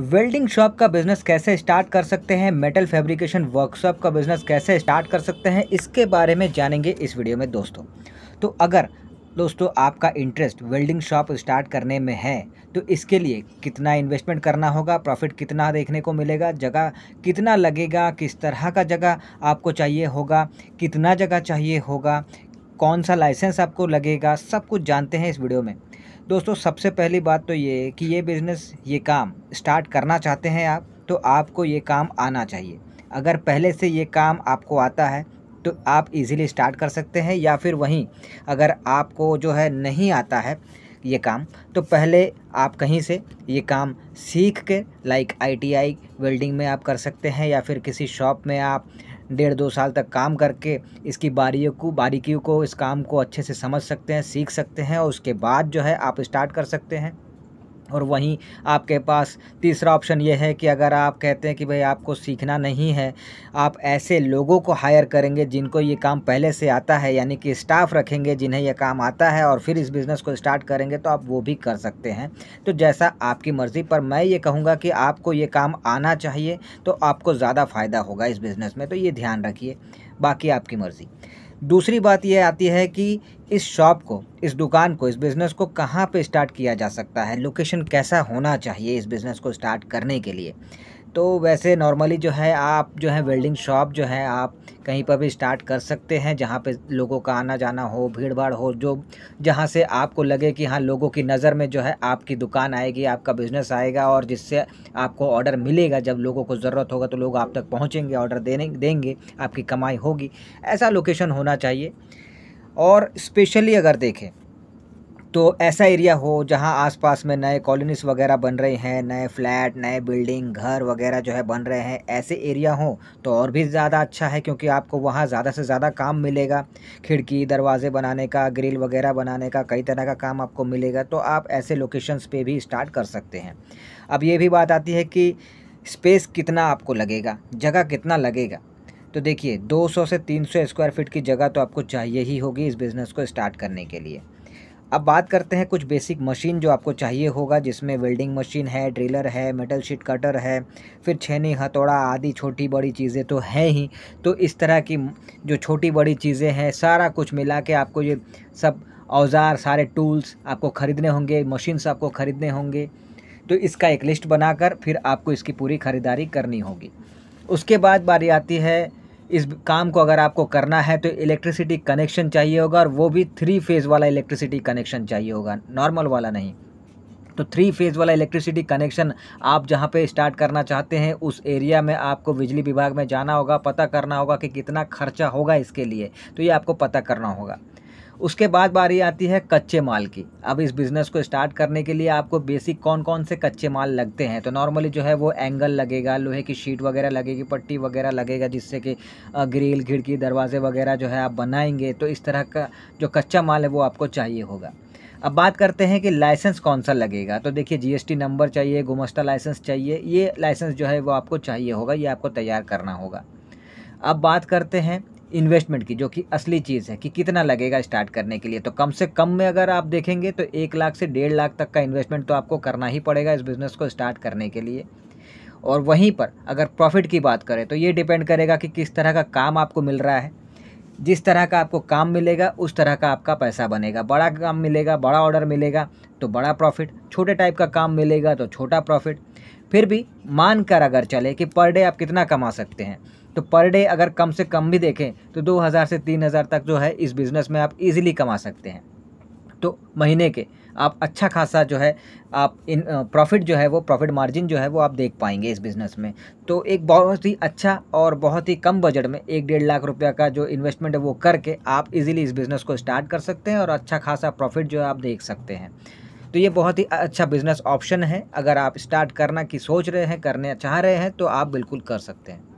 welding shop का business कैसे start कर सकते हैं मेटल फैब्रिकेशन वर्कशॉप का बिजनेस कैसे स्टार्ट कर सकते हैं इसके बारे में जानेंगे इस वीडियो में दोस्तों तो अगर दोस्तों आपका इंटरेस्ट वेल्डिंग शॉप स्टार्ट करने में है तो इसके लिए कितना इन्वेस्टमेंट करना होगा प्रॉफिट कितना देखने को मिलेगा जगह कितना लगेगा किस तरह का जगह आपको चाहिए होगा कितना जगह चाहिए होगा कौन सा लाइसेंस आपको लगेगा सब कुछ जानते हैं इस वीडियो में दोस्तों सबसे पहली बात तो ये कि ये बिज़नेस ये काम स्टार्ट करना चाहते हैं आप तो आपको ये काम आना चाहिए अगर पहले से ये काम आपको आता है तो आप इजीली स्टार्ट कर सकते हैं या फिर वहीं अगर आपको जो है नहीं आता है ये काम तो पहले आप कहीं से ये काम सीख के लाइक आईटीआई वेल्डिंग में आप कर सकते हैं या फिर किसी शॉप में आप डेढ़ दो साल तक काम करके इसकी बारियों को बारीकियों को इस काम को अच्छे से समझ सकते हैं सीख सकते हैं और उसके बाद जो है आप स्टार्ट कर सकते हैं और वहीं आपके पास तीसरा ऑप्शन ये है कि अगर आप कहते हैं कि भाई आपको सीखना नहीं है आप ऐसे लोगों को हायर करेंगे जिनको ये काम पहले से आता है यानी कि स्टाफ रखेंगे जिन्हें यह काम आता है और फिर इस बिज़नेस को स्टार्ट करेंगे तो आप वो भी कर सकते हैं तो जैसा आपकी मर्ज़ी पर मैं ये कहूँगा कि आपको ये काम आना चाहिए तो आपको ज़्यादा फ़ायदा होगा इस बिज़नेस में तो ये ध्यान रखिए बाकी आपकी मर्ज़ी दूसरी बात यह आती है कि इस शॉप को इस दुकान को इस बिज़नेस को कहाँ पे स्टार्ट किया जा सकता है लोकेशन कैसा होना चाहिए इस बिज़नेस को स्टार्ट करने के लिए तो वैसे नॉर्मली जो है आप जो है वेल्डिंग शॉप जो है आप कहीं पर भी स्टार्ट कर सकते हैं जहाँ पे लोगों का आना जाना हो भीड़ भाड़ हो जो जहाँ से आपको लगे कि हाँ लोगों की नज़र में जो है आपकी दुकान आएगी आपका बिज़नेस आएगा और जिससे आपको ऑर्डर मिलेगा जब लोगों को ज़रूरत होगा तो लोग आप तक पहुँचेंगे ऑर्डर देने देंगे आपकी कमाई होगी ऐसा लोकेशन होना चाहिए और स्पेशली अगर देखें तो ऐसा एरिया हो जहाँ आसपास में नए कॉलोनीस वगैरह बन रहे हैं नए फ्लैट नए बिल्डिंग घर वगैरह जो है बन रहे हैं ऐसे एरिया हो तो और भी ज़्यादा अच्छा है क्योंकि आपको वहाँ ज़्यादा से ज़्यादा काम मिलेगा खिड़की दरवाजे बनाने का ग्रिल वगैरह बनाने का कई तरह का काम आपको मिलेगा तो आप ऐसे लोकेशंस पर भी स्टार्ट कर सकते हैं अब ये भी बात आती है कि स्पेस कितना आपको लगेगा जगह कितना लगेगा तो देखिए 200 से 300 स्क्वायर फीट की जगह तो आपको चाहिए ही होगी इस बिज़नेस को स्टार्ट करने के लिए अब बात करते हैं कुछ बेसिक मशीन जो आपको चाहिए होगा जिसमें वेल्डिंग मशीन है ड्रिलर है मेटल शीट कटर है फिर छेनी हथौड़ा आदि छोटी बड़ी चीज़ें तो हैं ही तो इस तरह की जो छोटी बड़ी चीज़ें हैं सारा कुछ मिला के आपको ये सब औज़ार सारे टूल्स आपको ख़रीदने होंगे मशीन्स आपको ख़रीदने होंगे तो इसका एक लिस्ट बनाकर फिर आपको इसकी पूरी ख़रीदारी करनी होगी उसके बाद बारी आती है इस काम को अगर आपको करना है तो इलेक्ट्रिसिटी कनेक्शन चाहिए होगा और वो भी थ्री फेज़ वाला इलेक्ट्रिसिटी कनेक्शन चाहिए होगा नॉर्मल वाला नहीं तो थ्री फेज़ वाला इलेक्ट्रिसिटी कनेक्शन आप जहाँ पे स्टार्ट करना चाहते हैं उस एरिया में आपको बिजली विभाग में जाना होगा पता करना होगा कि कितना खर्चा होगा इसके लिए तो ये आपको पता करना होगा उसके बाद बारी आती है कच्चे माल की अब इस बिज़नेस को स्टार्ट करने के लिए आपको बेसिक कौन कौन से कच्चे माल लगते हैं तो नॉर्मली जो है वो एंगल लगेगा लोहे की शीट वगैरह लगेगी पट्टी वगैरह लगेगा जिससे कि ग्रिल खिड़की दरवाजे वगैरह जो है आप बनाएंगे तो इस तरह का जो कच्चा माल है वो आपको चाहिए होगा अब बात करते हैं कि लाइसेंस कौन सा लगेगा तो देखिए जीएसटी नंबर चाहिए गुमस्ता लाइसेंस चाहिए ये लाइसेंस जो है वो आपको चाहिए होगा ये आपको तैयार करना होगा अब बात करते हैं इन्वेस्टमेंट की जो कि असली चीज़ है कि कितना लगेगा स्टार्ट करने के लिए तो कम से कम में अगर आप देखेंगे तो एक लाख से डेढ़ लाख तक का इन्वेस्टमेंट तो आपको करना ही पड़ेगा इस बिज़नेस को स्टार्ट करने के लिए और वहीं पर अगर प्रॉफिट की बात करें तो ये डिपेंड करेगा कि किस तरह का काम आपको मिल रहा है जिस तरह का आपको काम मिलेगा उस तरह का आपका पैसा बनेगा बड़ा काम मिलेगा बड़ा ऑर्डर मिलेगा तो बड़ा प्रॉफिट छोटे टाइप का काम मिलेगा तो छोटा प्रॉफिट फिर भी मान कर अगर चले कि पर डे आप कितना कमा सकते हैं तो पर डे अगर कम से कम भी देखें तो 2000 से 3000 तक जो है इस बिज़नेस में आप इजीली कमा सकते हैं तो महीने के आप अच्छा खासा जो है आप इन प्रॉफिट जो है वो प्रॉफिट मार्जिन जो है वो आप देख पाएंगे इस बिज़नेस में तो एक बहुत ही अच्छा और बहुत ही कम बजट में एक डेढ़ लाख रुपया का जो इन्वेस्टमेंट है वो करके आप इजीली इस बिज़नेस को स्टार्ट कर सकते हैं और अच्छा खासा प्रॉफिट जो है आप देख सकते हैं तो ये बहुत ही अच्छा बिज़नेस ऑप्शन है अगर आप स्टार्ट करना की सोच रहे हैं करने चाह रहे हैं तो आप बिल्कुल कर सकते हैं